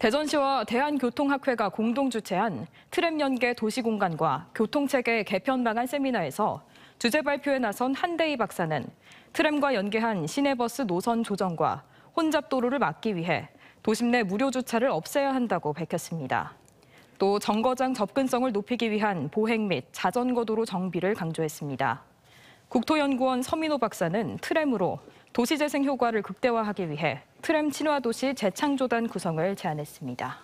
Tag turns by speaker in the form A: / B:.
A: 대전시와 대한교통학회가 공동 주최한 트램 연계 도시공간과 교통체계 개편 방안 세미나에서 주제 발표에 나선 한대희 박사는 트램과 연계한 시내버스 노선 조정과 혼잡도로를 막기 위해 도심 내 무료 주차를 없애야 한다고 밝혔습니다. 또 정거장 접근성을 높이기 위한 보행 및 자전거 도로 정비를 강조했습니다. 국토연구원 서민호 박사는 트램으로 도시재생 효과를 극대화하기 위해 트램 친화도시 재창조단 구성을 제안했습니다.